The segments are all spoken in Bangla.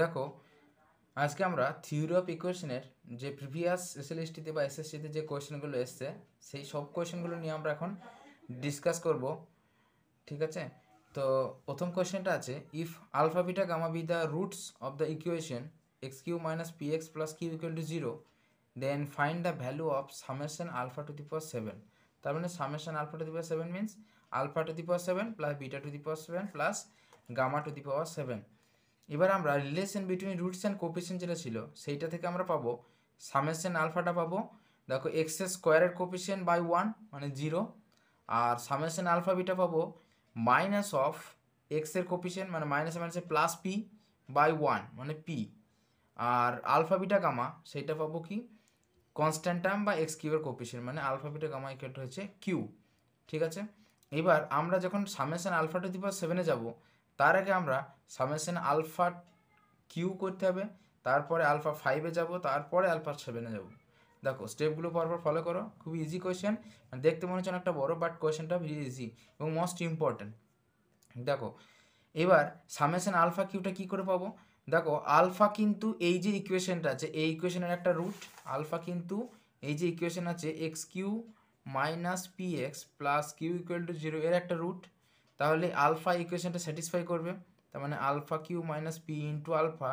দেখো আজকে আমরা থিওরি অফ ইকুয়েশনের যে প্রিভিয়াস এসএলএসটিতে বা এসএসসিতে যে কোয়েশনগুলো এসছে সেই সব কোয়েশনগুলো নিয়ে আমরা এখন ডিসকাস করব ঠিক আছে তো প্রথম কোয়েশনটা আছে if alpha beta gamma be the roots of the equation x cube minus p x plus q equal to zero then find the value of summation alpha to the power seven তার মানে summation alpha to the power seven means alpha to the power seven plus beta to the power seven plus gamma to the power seven এবার আমরা relation between roots and coefficient যেটা ছিল সেইটা থেকে আমরা পাবো সামেশন আলফাটা পাবো দেখো এক্সের স্কোয়ারের কোপিশন বাই ওয়ান মানে জিরো আর সামেশন আলফা বিটা পাবো মাইনাস অফ এক্সের কোপিশন মানে মাইনাস মাইনাসে প্লাস পি বাই ওয়ান মানে পি আর আলফা বিটা গামা সেইটা পাবো কি কনস্ট্যান্ট টার্ম বা এক্স কিউয়ের কোপিশন মানে আলফা বিটা গামা ইকুয়াল হচ্ছে কিউ ঠিক আছে এবার আমরা যখন সামেশন আলফাটা দিব সেভেনে যাব তার আগে আমরা সামেশন আলফা কিউ করতে হবে তারপরে আলফা ফাইভে যাব তারপরে আলফা সেভেনে যাব দেখো স্টেপগুলো পরপর ফলো করো খুবই ইজি কোয়েশ্চেন দেখতে মনে হচ্ছে অনেকটা বড় বাট কোয়েশ্চেনটা ভেরি ইজি এবং মোস্ট ইম্পর্ট্যান্ট দেখো এবার সামেশন আলফা কিউটা কী করে পাবো দেখো আলফা কিন্তু এই যে ইকুয়েশনটা আছে এই ইকুয়েশনের একটা রুট আলফা কিন্তু এই যে ইকুয়েশন আছে x cube minus p x plus q equal to zero এর একটা রুট তাহলে আলফা ইকুয়েশনটা স্যাটিসফাই করবে তার মানে alpha cube minus p into alpha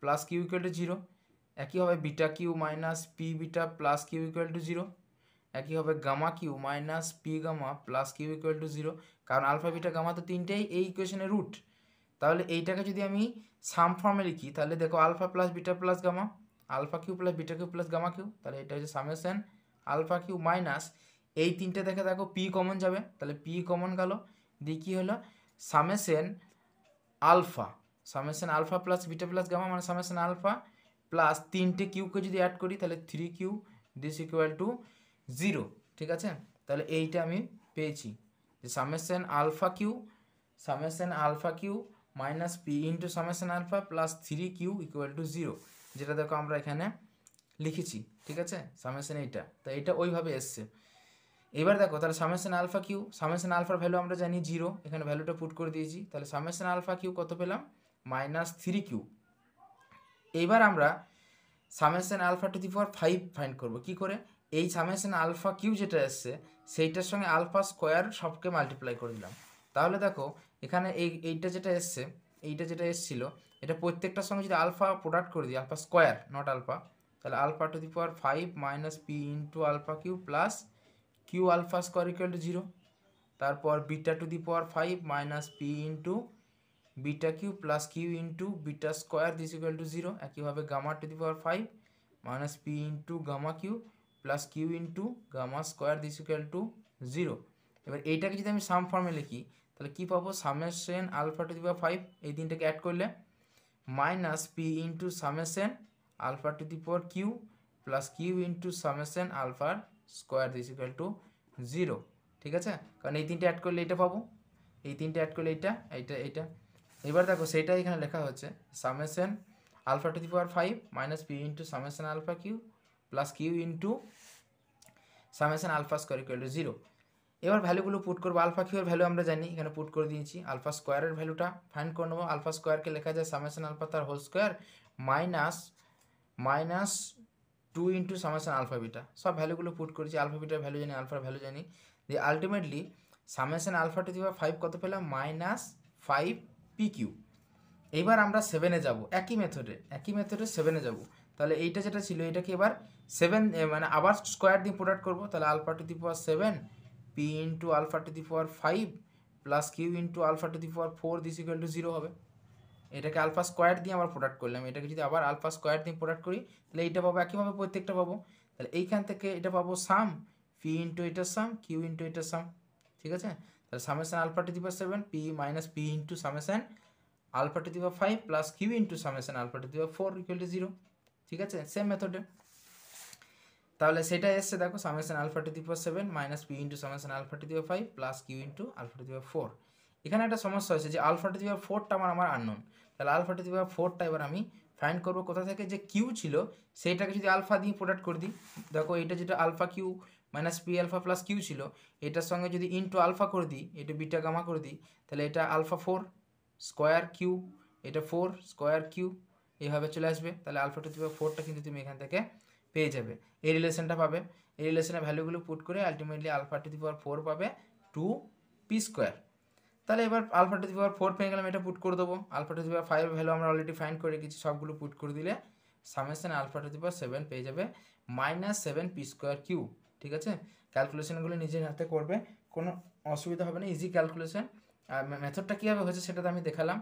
plus q equal to zero একইভাবে beta cube minus p beta plus q equal to zero একইভাবে gamma cube minus p gamma plus q equal to zero কারণ আলফা বিটা গামা তো তিনটেই এই ইকুয়েশনের রুট তাহলে এইটাকে যদি আমি সাম ফর্মে লিখি তাহলে দেখো alpha plus beta plus gamma alpha cube plus beta cube plus gamma cube তাহলে এটা হচ্ছে সামেশন আলফা কিউ মাইনাস এই তিনটে দেখে দেখো পি কমন যাবে তাহলে পি কমন গেল দিয়ে কী হলো summation alpha summation alpha plus beta plus gamma মানে সামেসেন আলফা প্লাস তিনটে কিউকে যদি অ্যাড করি তাহলে three cube this equal to zero ঠিক আছে তাহলে এইটা আমি পেয়েছি যে summation alpha cube summation alpha cube minus p into summation alpha plus three cube equal to zero যেটা দেখো আমরা এখানে লিখেছি ঠিক আছে সামেসেন এইটা তো এটা ওইভাবে এসছে এবার দেখো তাহলে সামেশন আলফা কিউ সামেশন আলফার ভ্যালু আমরা জানি জিরো এখানে ভ্যালুটা পুট করে দিয়েছি তাহলে সামেশন আলফা কিউ কত পেলাম মাইনাস থ্রি কিউ এইবার আমরা summation alpha to the power five find করবো কী করে এই সামেশন আলফা কিউ যেটা এসছে সেইটার সঙ্গে আলফা স্কোয়ার সবকে মাল্টিপ্লাই করে দিলাম তাহলে দেখো এখানে এই এইটা যেটা এসছে এইটা যেটা এসছিল এটা প্রত্যেকটার সঙ্গে যদি আলফা প্রোডাক্ট করে দিই আলফা স্কোয়ার নট আলফা তাহলে alpha to the power five minus p into alpha cube plus cube alpha square equal to zero তারপর beta to the power five minus p into beta cube plus cube into beta square this equal to zero একইভাবে gamma to the power five minus p into gamma cube plus cube into gamma square this equal to zero এবার এইটাকে যদি আমি সাম ফর্মে লিখি তাহলে কী পাবো summation alpha to the power five এই তিনটাকে অ্যাড করলে minus p into summation alpha to the power cube plus cube into summation আলফার square this equal to zero ঠিক আছে কারণ এই তিনটে অ্যাড করলে এটা পাবো এই তিনটে অ্যাড করলে এটা এইটা এইটা এবার দেখো সেটা এখানে লেখা হচ্ছে summation alpha to the power five minus p into summation alpha cube plus cube into summation alpha square equal to zero এবার ভ্যালুগুলো পুট করবো আলফা কিউর ভ্যালু আমরা জানি এখানে পুট করে দিয়েছি আলফা স্কোয়ারের ভ্যালুটা ফাইন্ড করে নেবো আলফা স্কোয়ারকে লেখা যায় সামেশন আলফা তার whole square minus minus two into summation alpha beta সব ভ্যালুগুলো পুট করেছি আলফা বিটার ভ্যালু জানি আলফার ভ্যালু জানি দিয়ে ultimately summation alpha to the five কত পেলাম মাইনাস ফাইভ পি কিউ এবার আমরা সেভেনে যাব একই মেথডে একই মেথডে সেভেনে যাব তাহলে এইটা যেটা ছিল এটাকে এবার সেভেন মানে আবার স্কোয়ার দিয়ে প্রোডাক্ট করবো তাহলে alpha to the power seven p into alpha to the power five plus cube into alpha to the power four this equal to zero হবে এটাকে আলফা স্কোয়ার দিয়ে আমরা প্রোডাক্ট করলাম এটাকে যদি আবার আলফা স্কোয়ার দিয়ে প্রোডাক্ট করি তাহলে এইটা পাবো একইভাবে প্রত্যেকটা পাবো তাহলে এইখান থেকে এটা পাবো সাম পি ইন্টু এটার সাম কিউ ইন্টু এটার সাম ঠিক আছে তাহলে summation alpha to the power seven p minus p into summation alpha to the power five plus cube into summation alpha to the power four equal to zero ঠিক আছে সেম মেথডে তাহলে সেটা এসছে দেখো summation alpha to the power seven minus p into summation alpha to the power five plus cube into alpha to the power four এখানে একটা সমস্যা হয়েছে যে আলফা টু দি পাওয়ার ফোরটা আমার আমার আননোন তাহলে আলফা টু দি পাওয়ার ফোরটা এবার আমি ফাইন্ড করব কোথা থেকে যে কিউ ছিল সেইটাকে যদি আলফা দিয়ে প্রোডাক্ট করে দিই দেখো এটা যেটা alpha cube minus p alpha plus cube ছিল এটার সঙ্গে যদি ইনটু আলফা করে দিই এটা বিটা গামা করে দিই তাহলে এটা আলফা ফোর স্কোয়ার কিউ এটা ফোর স্কোয়ার কিউ এইভাবে চলে আসবে তাহলে আলফা টু দি পাওয়ার ফোরটা কিন্তু তুমি এখান থেকে পেয়ে যাবে এই রিলেশনটা পাবে এই রিলেশনের ভ্যালুগুলো পুট করে ultimately alpha to the power four পাবে টু পি স্কোয়ার তাহলে এবার alpha to the power four পেয়ে গেলাম এটা পুট করে দেবো alpha to the power five value আমরা অলরেডি ফাইন করে রেখেছি সবগুলো পুট করে দিলে summation alpha to the power seven পেয়ে যাবে minus seven p square cube ঠিক আছে ক্যালকুলেশনগুলো নিজের হাতে করবে কোনো অসুবিধা হবে না ইজি ক্যালকুলেশন আর মেথডটা কীভাবে হয়েছে সেটা তো আমি দেখালাম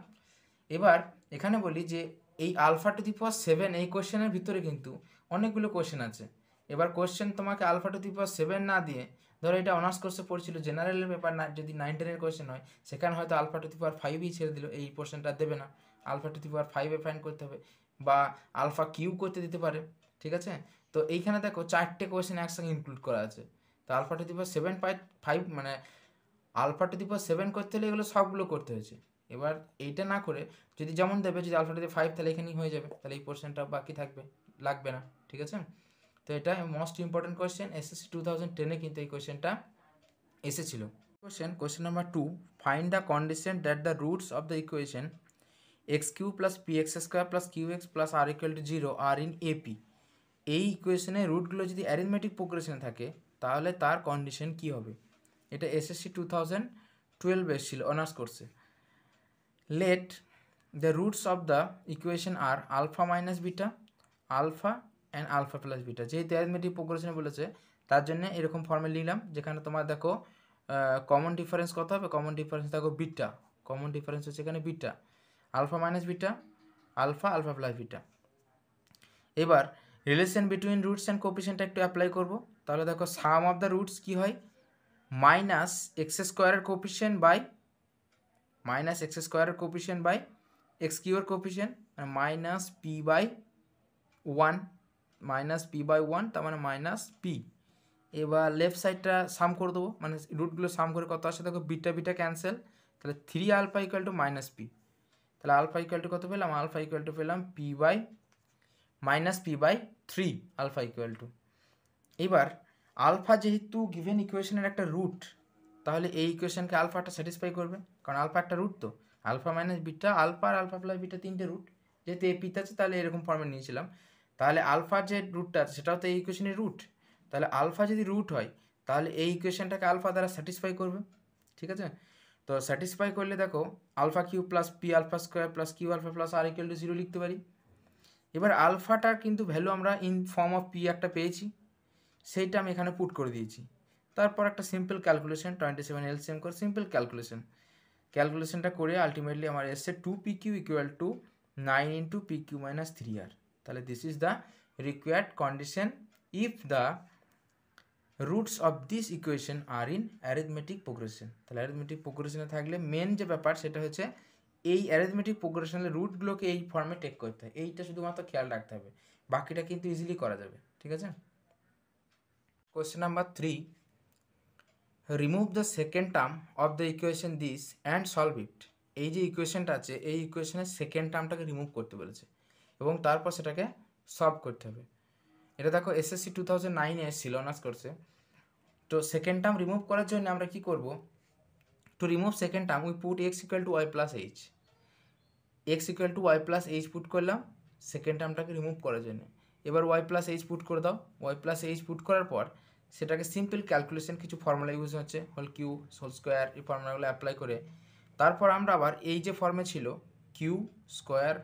এবার এখানে বলি যে এই alpha to the power seven এই কোয়েশ্চেনের ভিতরে কিন্তু অনেকগুলো কোশ্চেন আছে এবার কোয়েশ্চেন তোমাকে alpha to the power seven না দিয়ে ধরো এটা অনার্স কোর্সে পড়ছিল জেনারেলের পেপার না যদি নাইন টেনের কোয়েশ্চেন হয় সেখানে হয়তো আলফা টু দি পাওয়ার ফাইভই ছেড়ে দিল এই পোর্শনটা দেবে না আলফা টু দি পাওয়ার ফাইভে ফাইন করতে হবে বা আলফা কিউ করতে দিতে পারে ঠিক আছে তো এইখানে দেখো চারটে কোয়েশ্চেন একসঙ্গে ইনক্লুড করা আছে তো alpha to the power seven পাই ফাইভ মানে alpha to the power seven করতে হলে এগুলো সবগুলো করতে হয়েছে এবার এইটা না করে যদি যেমন দেবে যদি আলফা টু দি ফাইভ তাহলে এখানেই হয়ে যাবে তাহলে এই পোর্শনটা বাকি থাকবে লাগবে না ঠিক আছে তো এটা most important question SSC two thousand টেনে কিন্তু এই কোয়েশ্চেনটা এসেছিল question question number two find the condition that the roots of the equation x cube plus p x square plus cube x plus r equal to zero are in AP এই ইকুয়েশনের রুটগুলো যদি অ্যারিথমেটিক প্রোগ্রেশনে থাকে তাহলে তার কন্ডিশন কী হবে এটা এসএসসি টু থাউজেন্ড টুয়েলভ এসেছিল অনার্স কোর্সে let the roots of the equation are alpha minus beta alpha and alpha plus beta যেহেতু অ্যারিথমেটিক প্রোগ্রেশনে বলেছে তার জন্য এরকম ফর্মে নিলাম যেখানে তোমার দেখো কমন ডিফারেন্স কত হবে কমন ডিফারেন্স দেখো বিটা কমন ডিফারেন্স হচ্ছে এখানে beta alpha minus beta alpha alpha plus beta এবার রিলেশন বিটুইন রুটস অ্যান্ড কোপিসেন্টটা একটু অ্যাপ্লাই করবো তাহলে দেখো সাম অফ দ্য রুটস কী হয় মাইনাস এক্স স্কোয়ারের কোপিসেন্ট বাই মাইনাস এক্স স্কোয়ারের কোপিসেন্ট বাই এক্স কিউর coefficient minus p by one minus p by one তার মানে মাইনাস পি এবার লেফট সাইডটা সাম করে দেবো মানে রুটগুলো সাম করে কত আসে দেখো বিটা বিটা ক্যান্সেল তাহলে three alpha equal to minus p তাহলে আলফা ইকুয়াল টু কত পেলাম আলফা ইকুয়াল টু পেলাম p by minus p by three alpha equal to এবার আলফা যেহেতু গিভেন ইকুয়েশনের একটা রুট তাহলে এই ইকুয়েশনকে আলফাটা স্যাটিসফাই করবে কারণ আলফা একটা রুট তো আলফা মাইনাস বিটা আলফা আর আলফা প্লাস বিটা তিনটে রুট যেহেতু এ পিতে আছে তাহলে এরকম ফর্মে নিয়েছিলাম তাহলে আলফার যে রুটটা আছে সেটাও তো এই ইকুয়েশনের রুট তাহলে আলফা যদি রুট হয় তাহলে এই ইকুয়েশনটাকে আলফা দ্বারা স্যাটিসফাই করবে ঠিক আছে তো স্যাটিসফাই করলে দেখো alpha cube plus p alpha square plus cube alpha plus r equal to zero লিখতে পারি এবার আলফাটার কিন্তু ভ্যালু আমরা ইন ফর্ম অফ পি একটা পেয়েছি সেইটা আমি এখানে পুট করে দিয়েছি তারপর একটা সিম্পল ক্যালকুলেশন টোয়েন্টি সেভেন এল সেম করে সিম্পল ক্যালকুলেশন ক্যালকুলেশনটা করে আলটিমেটলি আমার এসে two p cube equal to nine into p cube minus three r তাহলে this is the required condition if the roots of this equation are in arithmetic progression তাহলে অ্যারিথমেটিক প্রোগ্রেশনে থাকলে মেন যে ব্যাপার সেটা হচ্ছে এই অ্যারিথমেটিক প্রোগ্রেশনের রুটগুলোকে এই ফর্মে টেক করতে হয় এইটা শুধুমাত্র খেয়াল রাখতে হবে বাকিটা কিন্তু ইজিলি করা যাবে ঠিক আছে question number three remove the second term of the equation this and solve it এই যে ইকুয়েশনটা আছে এই ইকুয়েশনের সেকেন্ড টার্মটাকে রিমুভ করতে বলেছে এবং তারপর সেটাকে সলভ করতে হবে এটা দেখো এসএসসি টু থাউজেন্ড নাইনে এসেছিল অনার্স করছে তো সেকেন্ড টার্ম রিমুভ করার জন্য আমরা কি করব to remove second term we put x equal to y plus h x equal to y plus h put করলাম সেকেন্ড টার্মটাকে রিমুভ করার জন্য এবার ওয়াই প্লাস এইচ পুট করে দাও ওয়াই প্লাস এইচ পুট করার পর সেটাকে সিম্পল ক্যালকুলেশন কিছু ফর্মুলা ইউজ হচ্ছে হোল কিউ হোল স্কোয়ার এই ফর্মুলাগুলো অ্যাপ্লাই করে তারপর আমরা আবার এই যে ফর্মে ছিল cube square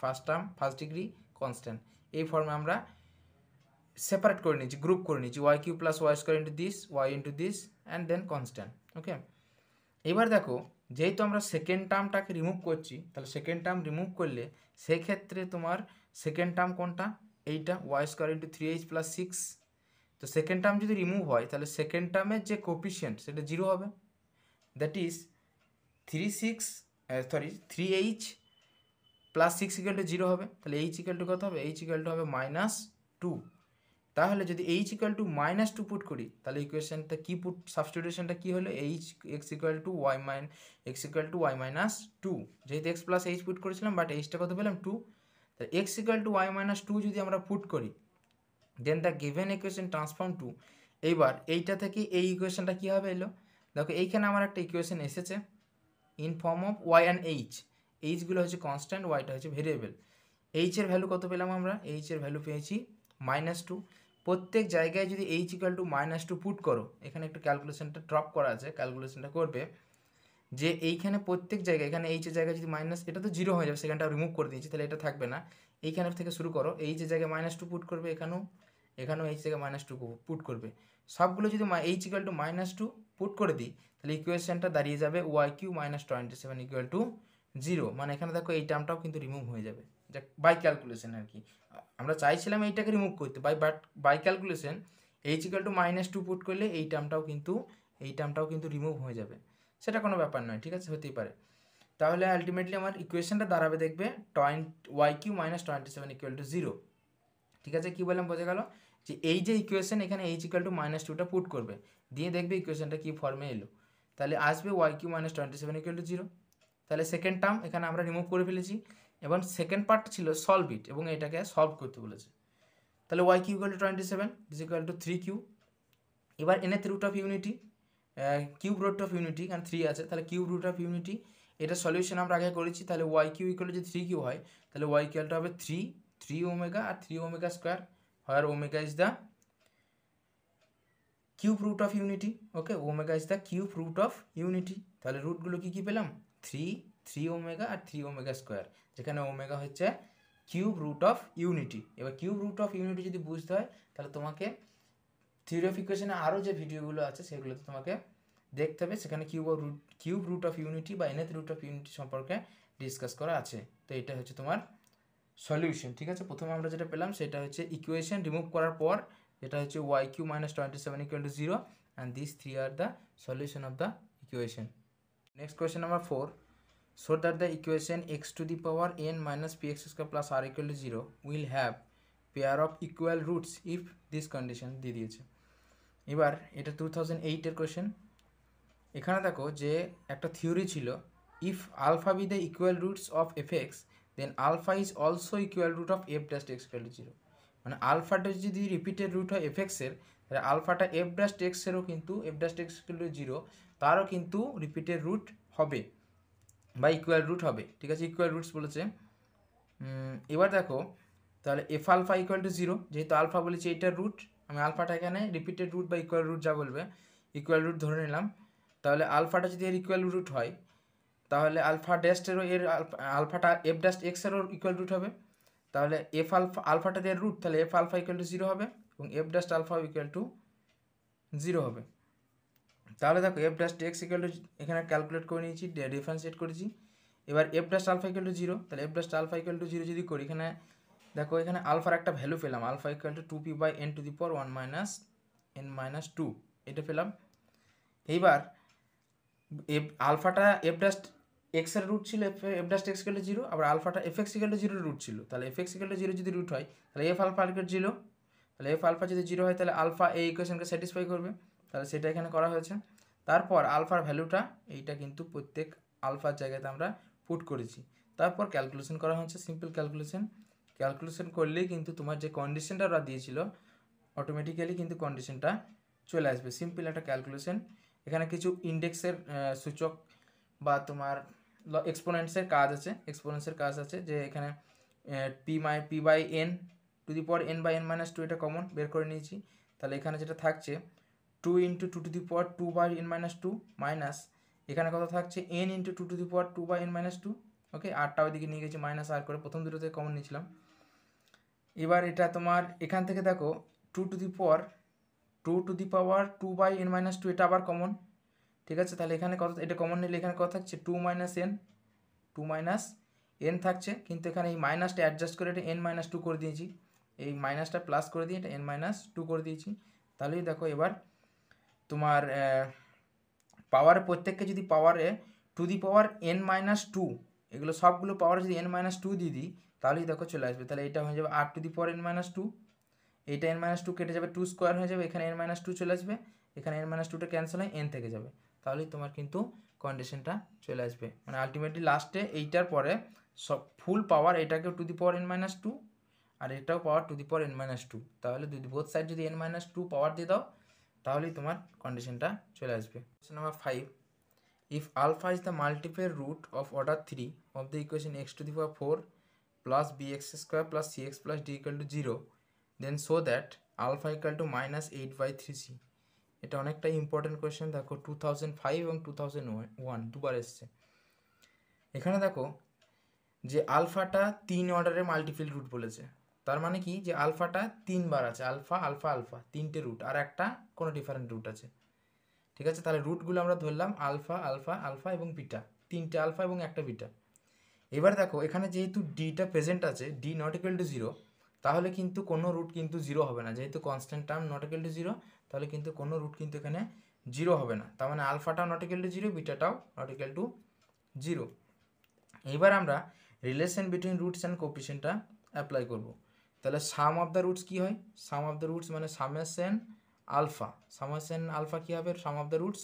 first term first degree constant এই ফর্মে আমরা সেপারেট করে নিয়েছি গ্রুপ করে নিয়েছি y cube plus y square into this y into this and then constant okay এবার দেখো যেহেতু আমরা সেকেন্ড টার্মটাকে রিমুভ করছি তাহলে সেকেন্ড টার্ম রিমুভ করলে সেক্ষেত্রে তোমার সেকেন্ড টার্ম কোনটা এইটা y square into three h plus six তো সেকেন্ড টার্ম যদি রিমুভ হয় তাহলে সেকেন্ড টার্মের যে কোপিশিয়েন্ট সেটা জিরো হবে that is three six sorry three h plus six equal to zero হবে তাহলে এইচ ইকুয়াল টু কত হবে এইচ ইকুয়াল টু হবে মাইনাস টু তাহলে যদি h equal to minus two put করি তাহলে ইকুয়েশানটা কী পুট সাবস্টিটিউশনটা কী হলো h x equal to Y means x equal to y minus two যেহেতু এক্স প্লাস এইচ পুট করেছিলাম বাট এইচটা কত পেলাম টু তাহলে x equal to y minus two যদি আমরা পুট করি then the given equation transform to এইবার এইটা থেকে এই ইকুয়েশানটা কীভাবে এলো দেখো এইখানে আমার একটা ইকুয়েশান এসেছে in form of y and h এইচগুলো হচ্ছে কনস্ট্যান্ট ওয়াইটা হচ্ছে ভেরিয়েবল এইচের ভ্যালু কত পেলাম আমরা এইচের ভ্যালু পেয়েছি মাইনাস টু প্রত্যেক জায়গায় যদি h equal to minus two put করো এখানে একটু ক্যালকুলেশানটা ড্রপ করা আছে ক্যালকুলেশানটা করবে যে এইখানে প্রত্যেক জায়গায় এখানে এইচের জায়গায় যদি মাইনাস এটা তো জিরো হয়ে যাবে সেখানটা রিমুভ করে দিয়েছি তাহলে এটা থাকবে না এইখানে থেকে শুরু করো এইচের জায়গায় মাইনাস টু পুট করবে এখানেও এখানেও এইচ জায়গায় মাইনাস টু পুট করবে সবগুলো যদি h equal to minus two put করে দিই তাহলে ইকুয়েশনটা দাঁড়িয়ে যাবে y cube minus twenty seven equal to zero মানে এখানে দেখো এই টার্মটাও কিন্তু রিমুভ হয়ে যাবে যাক বাই ক্যালকুলেশন আর কি আমরা চাইছিলাম এইটাকে রিমুভ করতে by but by calculation h equal to minus two put করলে এই টার্মটাও কিন্তু এই টার্মটাও কিন্তু রিমুভ হয়ে যাবে সেটা কোনো ব্যাপার নয় ঠিক আছে হতেই পারে তাহলে আলটিমেটলি আমার ইকুয়েশনটা দাঁড়াবে দেখবে twenty y cube minus twenty seven equal to zero ঠিক আছে কী বললাম বোঝা গেল যে এই যে ইকুয়েশন এখানে এইচ ইকাল টু মাইনাস টুটা পুট করবে দিয়ে দেখবে ইকুয়েশনটা কী ফর্মে এলো তাহলে আসবে y cube minus twenty seven equal to zero তাহলে সেকেন্ড টার্ম এখানে আমরা রিমুভ করে ফেলেছি এবং সেকেন্ড পার্ট ছিল সলভ ইট এবং এটাকে সলভ করতে বলেছে তাহলে Y cube equal to twenty seven is equal to three cube এবার এনে root of unity cube root of unity কারণ থ্রি আছে তাহলে কিউব রুট অফ ইউনিটি এটা সলিউশন আমরা আগে করেছি তাহলে ওয়াই কিউ ইকুয়াল যদি থ্রি কিউ হয় তাহলে ওয়াই কিউলটা হবে থ্রি থ্রি ওমেগা আর থ্রি ওমেগা স্কোয়ার হয় আর omega is the cube root of unity okay omega is the cube root of unity তাহলে রুটগুলো কী কী পেলাম থ্রি থ্রি ওমেগা আর থ্রি ওমেগা স্কোয়ার যেখানে ওমেগা হচ্ছে কিউব রুট অফ ইউনিটি এবার কিউব রুট অফ ইউনিটি যদি বুঝতে হয় তাহলে তোমাকে থিওরি অফ ইকুয়েশনে আরও যে ভিডিওগুলো আছে সেগুলোতে তোমাকে দেখতে হবে সেখানে cube root cube root of unity বা এনথ রুট অফ ইউনিটি সম্পর্কে ডিসকাস করা আছে তো এটা হচ্ছে তোমার সলিউশন ঠিক আছে প্রথমে আমরা যেটা পেলাম সেটা হচ্ছে ইকুয়েশন রিমুভ করার পর যেটা হচ্ছে Y cube minus twenty seven equal to zero and this three are the solution of the equation Next question number 4. So that the equation x to the power n minus px square plus r equal to 0 will have pair of equal roots if this condition দিয়ে দিয়েছে এবার এটা টু থাউজেন্ড এইটের কোয়েশ্চেন এখানে দেখো যে একটা থিওরি ছিল if alpha be the equal roots of F then alpha is also equal root of F dash X equal zero মানে আলফাটা যদি রিপিটেড রুট হয় এফ তাহলে আলফাটা এফ ডাস্ট এক্সেরও কিন্তু F dash X equal zero তারও কিন্তু রিপিটের রুট হবে বা ইকুয়াল রুট হবে ঠিক আছে ইকুয়াল রুটস বলেছে এবার দেখো তাহলে F alpha equal to zero যেহেতু আলফা বলেছে এটার রুট আমি আলফাটা এখানে রিপিটেড রুট বা ইকুয়াল রুট যা বলবে ইকুয়াল রুট ধরে নিলাম তাহলে আলফাটা যদি এর ইকুয়াল রুট হয় তাহলে আলফা ড্যাস্টেরও এর আলফাটা এফ ড্যাস্ট এক্সেরও ইকুয়াল রুট হবে তাহলে এফ আলফা আলফাটা দিয়ে রুট তাহলে F alpha equal to zero হবে এবং F dash alpha equal to zero হবে তাহলে দেখো F dash X equal to এখানে ক্যালকুলেট করে নিয়েছি ডিফারেন্সিয়েট করেছি এবার F dash alpha equal to zero তাহলে F dash alpha equal to zero যদি করি এখানে দেখো এখানে আলফার একটা ভ্যালু পেলাম alpha equal two two P by N to the পর one minus N minus two এটা পেলাম এইবার এফ আলফাটা এফ ড্যাশ এক্সের রুট ছিল F F dash X to zero আবার আলফাটা F X to zero root ছিল তাহলে এফ এক্স টু জিরো যদি রুট হয় তাহলে এফ আলফা গেলে জিরো তাহলে এফ আলফা যদি জিরো হয় তাহলে আলফা এই ইকুয়েশনকে স্যাটিসফাই করবে তাহলে সেটা এখানে করা হয়েছে তারপর আলফার ভ্যালুটা এইটা কিন্তু প্রত্যেক আলফার জায়গাতে আমরা পুট করেছি তারপর ক্যালকুলেশন করা হয়েছে সিম্পল ক্যালকুলেশন ক্যালকুলেশন করলেই কিন্তু তোমার যে কন্ডিশনটা ওরা দিয়েছিল অটোমেটিক্যালি কিন্তু কন্ডিশনটা চলে আসবে সিম্পল একটা ক্যালকুলেশন এখানে কিছু ইন্ডেক্সের সূচক বা তোমার এক্সপোনেন্টসের কাজ আছে এক্সপোনেন্টসের কাজ আছে যে এখানে পি মাই P by N to the power N by N minus two এটা কমন বের করে নিয়েছি তাহলে এখানে যেটা থাকছে two into two to the power two by N minus two minus এখানে কত থাকছে N into two to the power two by N minus two okay আরটা ওইদিকে নিয়ে গেছি মাইনাস আর করে প্রথম দুটোতে কমন নিয়েছিলাম এবার এটা তোমার এখান থেকে দেখো two to the power two to the power two by N minus two এটা আবার কমন ঠিক আছে তাহলে এখানে কত এটা কমন নিলে এখানে কত থাকছে two minus N two minus N থাকছে কিন্তু এখানে এই মাইনাসটা অ্যাডজাস্ট করে এটা এন মাইনাস টু করে দিয়েছি এই মাইনাসটা প্লাস করে দিয়ে এটা এন মাইনাস টু করে দিয়েছি তাহলেই দেখো এবার তোমার পাওয়ার প্রত্যেককে যদি পাওয়ারে to the power N minus two এগুলো সবগুলো পাওয়ার যদি এন মাইনাস টু দিয়ে দিই তাহলেই দেখো চলে আসবে তাহলে এটা হয়ে যাবে আর to the power N minus two এইটা এন মাইনাস টু কেটে যাবে টু স্কোয়ার হয়ে যাবে এখানে এন মাইনাস টু চলে আসবে এখানে এন মাইনাস টুটা ক্যান্সেল হয় এন থেকে যাবে তাহলেই তোমার কিন্তু কন্ডিশনটা চলে আসবে মানে আলটিমেটলি লাস্টে এইটার পরে সব ফুল পাওয়ার এটাকেও to the power N minus two আর এটাও power to the power N minus two তাহলে যদি বোথ সাইড যদি এন মাইনাস টু পাওয়ার দিয়ে দাও তাহলেই তোমার কন্ডিশনটা চলে আসবে number five if alpha is the multiple root of order three of the equation X to the power four plus B X square plus C X plus D equal to zero then so that alpha equal to minus eight by three C এটা অনেকটা ইম্পর্টেন্ট কোয়েশন দেখো টু থাউজেন্ড ফাইভ এবং টু থাউজেন্ড ওয়ান দুবার এসছে এখানে দেখো যে আলফাটা তিন অর্ডারে মাল্টিপিল রুট বলেছে তার মানে কি যে আলফাটা তিনবার আছে আলফা আলফা আলফা তিনটে রুট আর একটা কোনো ডিফারেন্ট রুট আছে ঠিক আছে তাহলে রুটগুলো আমরা ধরলাম আলফা আলফা আলফা এবং বিটা তিনটে আলফা এবং একটা বিটা এবার দেখো এখানে যেহেতু ডিটা প্রেজেন্ট আছে D not equal to zero তাহলে কিন্তু কোনো রুট কিন্তু জিরো হবে না যেহেতু constant term not equal to zero তাহলে কিন্তু কোনো রুট কিন্তু এখানে জিরো হবে না তার মানে আলফাটাও নট ইকুয়াল টু জিরো বিটাটাও নট ইকুয়াল টু জিরো এবার আমরা রিলেশন বিটুইন রুটস অ্যান্ড কোপিসেন্টটা অ্যাপ্লাই করবো তাহলে সাম অফ দ্য রুটস কী হয় সাম অফ দ্য রুটস মানে সামেসেন আলফা সামেসেন আলফা কী হবে sum of the roots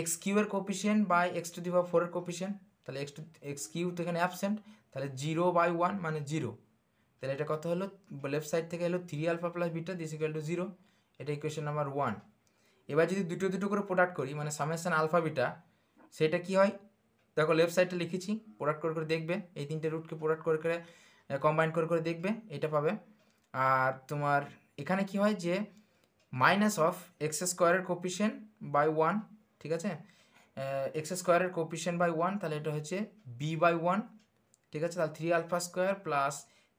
X কিউয়ের coefficient by X to the power ফোরের কোপিশিয়েন্ট তাহলে এক্স টু এক্স কিউ তো এখানে অ্যাবসেন্ট তাহলে জিরো বাই ওয়ান মানে জিরো তাহলে এটা কত হলো লেফট সাইড থেকে হলো three alpha plus beta this equal to zero এটা ইকুয়েশন নাম্বার ওয়ান এবার যদি দুটো দুটো করে প্রোডাক্ট করি মানে সামেশন আলফা বিটা সেটা কি হয় দেখো লেফট সাইডটা লিখেছি প্রোডাক্ট করে করে দেখবে এই তিনটে রুটকে প্রোডাক্ট করে করে কম্বাইন করে করে দেখবে এটা পাবে আর তোমার এখানে কি হয় যে মাইনাস অফ এক্স স্কোয়ারের কোপিশন বাই ওয়ান ঠিক আছে এক্স স্কোয়ারের কোপিশন বাই ওয়ান তাহলে এটা হচ্ছে বি বাই ওয়ান ঠিক আছে তাহলে three alpha square plus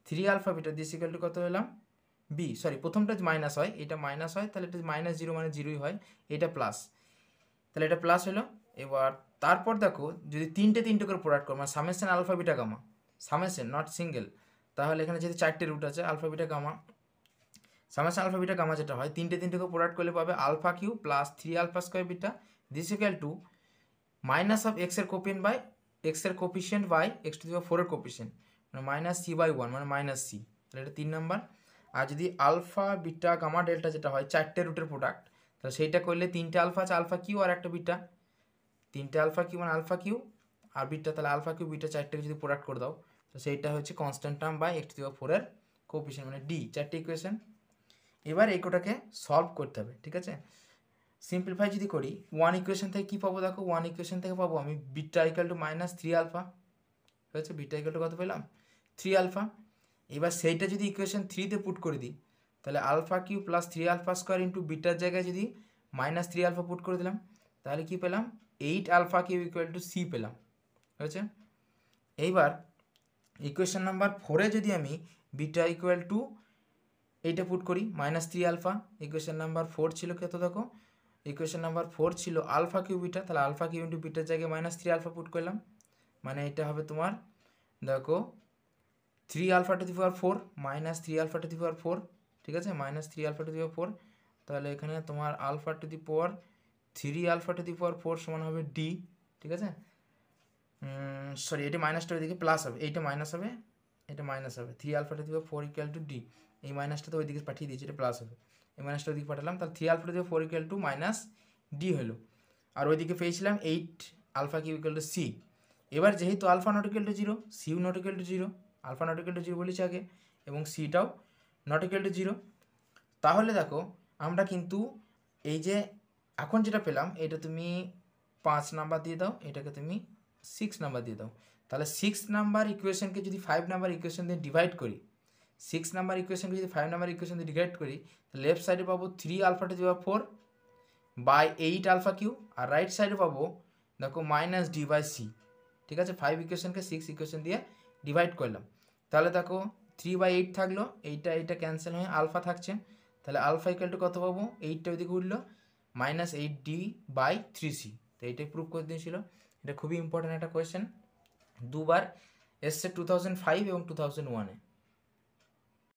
three alpha beta দিয়ে সিকাল কত হলাম বি সরি প্রথমটা মাইনাস হয় এটা মাইনাস হয় তাহলে এটা মাইনাস জিরো মানে জিরোই হয় এটা প্লাস তাহলে এটা প্লাস হলো এবার তারপর দেখো যদি তিনটে তিনটে করে প্রোডাক্ট করো মানে summation alpha beta gamma summation not single তাহলে এখানে যদি চারটে রুট আছে আলফা বিটা গামা সামাস আলফা বিটা গামা যেটা হয় তিনটে তিনটেকে প্রোডাক্ট করলে পাবে alpha cube plus three alpha square beta this to minus of এক্সের কোপিয়েন্ট বাই এক্সের কোপিসিয়েন্ট বাই এক্স টু দিবার ফোরের কোপিসিয়েন্ট মানে মাইনাস সি বাই ওয়ান মানে মাইনাস সি তাহলে এটা তিন নাম্বার আর যদি আলফা বিটা গামা ডেল্টা যেটা হয় চারটে রুটের প্রোডাক্ট তাহলে সেইটা করলে তিনটে আলফা আছে আলফা কিউ আর একটা বিটা তিনটে আলফা কিউ মানে আলফা কিউ আর বিটা তাহলে আলফা কিউ বিটা চারটে যদি প্রোডাক্ট করে দাও তো সেইটা হচ্ছে constant term by X to the ফোরের কোপিশন মানে ডি চারটি ইকুয়েশন এবার এই কোটাকে সলভ করতে হবে ঠিক আছে সিম্পলিফাই যদি করি ওয়ান ইকুয়েশন থেকে কী পাবো দেখো ওয়ান ইকুয়েশন থেকে পাবো আমি beta equal to minus three alpha ঠিক আছে বিটা ইকাল টু কত পেলাম থ্রি আলফা এবার সেইটা যদি ইকুয়েশন থ্রিতে পুট করে দিই তাহলে alpha cube plus three alpha square into বিটার জায়গায় যদি মাইনাস থ্রি আলফা পুট করে দিলাম তাহলে কি পেলাম eight alpha cube equal to C পেলাম ঠিক আছে এইবার ইকুয়েশান নাম্বার ফোরে যদি আমি বিটা ইকুয়াল টু এইটা পুট করি minus three alpha equation number four ছিল কে তো দেখো ইকুয়েশান নাম্বার ফোর ছিল আলফা কিউ বিটা তাহলে আলফা কিউ ইন্টু বিটার জায়গায় মাইনাস থ্রি আলফা পুট করলাম মানে এটা হবে তোমার দেখো three alpha to the power four minus three alpha to the power four ঠিক আছে minus three alpha to the power four তাহলে এখানে তোমার alpha to the power three alpha to the power four সমান হবে ডি ঠিক আছে সরি এটা মাইনাসটা ওইদিকে প্লাস হবে এইটা মাইনাস হবে এটা মাইনাস হবে থ্রি আলফাটা দেবে ফোর ইকুয়াল টু ডি এই মাইনাসটা তো ওইদিকে পাঠিয়ে দিয়েছি এটা প্লাস হবে এই মাইনাসটা ওইদিকে পাঠালাম তাহলে থ্রি আলফাটা দেবে four equal to minus D হলো আর ওইদিকে পেয়েছিলাম eight alpha cube equal to C এবার যেহেতু alpha not equal to zero সিউ not equal to zero alpha not equal to zero বলেছি আগে এবং সিটাও নট ইকুয়াল টু জিরো তাহলে দেখো আমরা কিন্তু এই যে এখন যেটা পেলাম এটা তুমি পাঁচ নাম্বার দিয়ে দাও এটাকে তুমি সিক্স নাম্বার দিয়ে দাও তাহলে সিক্স নাম্বার ইকুয়েশনকে যদি ফাইভ নাম্বার ইকুয়েশন দিয়ে ডিভাইড করি সিক্স নাম্বার ইকুয়েশনকে যদি ফাইভ নাম্বার ইকুয়েশন দিয়ে ডিভাইড করি তাহলে লেফট সাইডে পাবো থ্রি আলফাটা দেওয়া four by eight alpha cube আর রাইট সাইডে পাবো দেখো মাইনাস ডি বাই সি ঠিক আছে ফাইভ ইকুয়েশনকে সিক্স ইকুয়েশন দিয়ে ডিভাইড করলাম তাহলে দেখো থ্রি বাই এইট থাকলো এইটা এইটা ক্যান্সেল হয়ে আলফা থাকছে তাহলে আলফা ইকুয়াল টু কত পাবো এইটটা ওইদিকে উঠলো minus eight D by three C তো এইটাই প্রুফ করে দিয়েছিলো এটা খুবই ইম্পর্ট্যান্ট একটা কোয়েশ্চেন দুবার এসছে টু থাউজেন্ড ফাইভ এবং টু থাউজেন্ড ওয়ানে